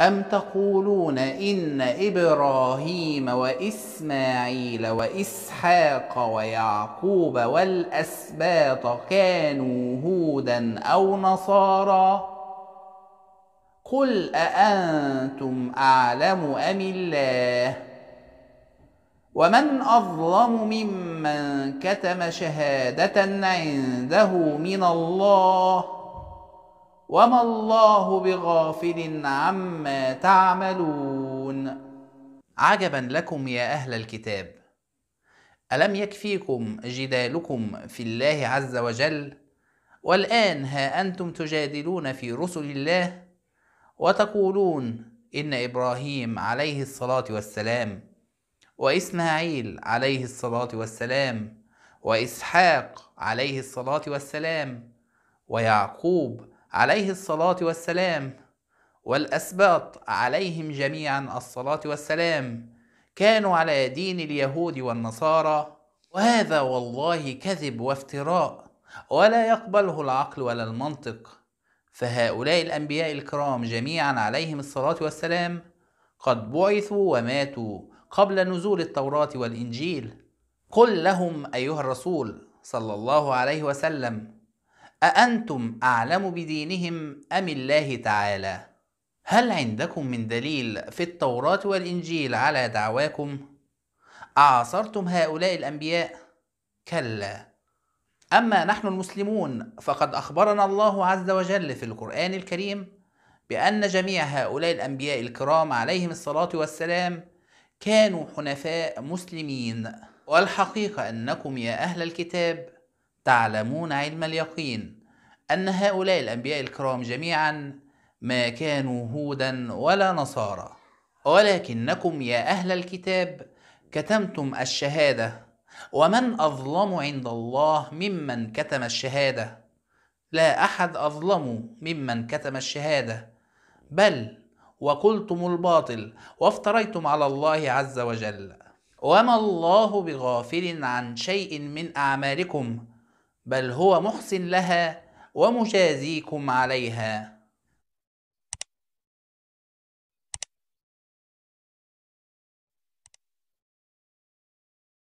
أم تقولون إن إبراهيم وإسماعيل وإسحاق ويعقوب والأسباط كانوا هودا أو نصارى قل أأنتم أعلم أم الله ومن أظلم ممن كتم شهادة عنده من الله ۖ وما الله بغافل عما تعملون عجبا لكم يا اهل الكتاب الم يكفيكم جدالكم في الله عز وجل والان ها انتم تجادلون في رسل الله وتقولون ان ابراهيم عليه الصلاه والسلام واسماعيل عليه الصلاه والسلام واسحاق عليه الصلاه والسلام ويعقوب عليه الصلاة والسلام والأسباط عليهم جميعا الصلاة والسلام كانوا على دين اليهود والنصارى وهذا والله كذب وافتراء ولا يقبله العقل ولا المنطق فهؤلاء الأنبياء الكرام جميعا عليهم الصلاة والسلام قد بعثوا وماتوا قبل نزول التوراة والإنجيل قل لهم أيها الرسول صلى الله عليه وسلم أأنتم أعلم بدينهم أم الله تعالى؟ هل عندكم من دليل في التوراة والإنجيل على دعواكم؟ أعصرتم هؤلاء الأنبياء؟ كلا أما نحن المسلمون فقد أخبرنا الله عز وجل في القرآن الكريم بأن جميع هؤلاء الأنبياء الكرام عليهم الصلاة والسلام كانوا حنفاء مسلمين والحقيقة أنكم يا أهل الكتاب تعلمون علم اليقين أن هؤلاء الأنبياء الكرام جميعا ما كانوا هودا ولا نصارى ولكنكم يا أهل الكتاب كتمتم الشهادة ومن أظلم عند الله ممن كتم الشهادة لا أحد أظلم ممن كتم الشهادة بل وقلتم الباطل وافتريتم على الله عز وجل وما الله بغافل عن شيء من أعمالكم بل هو محسن لها ومجازيكم عليها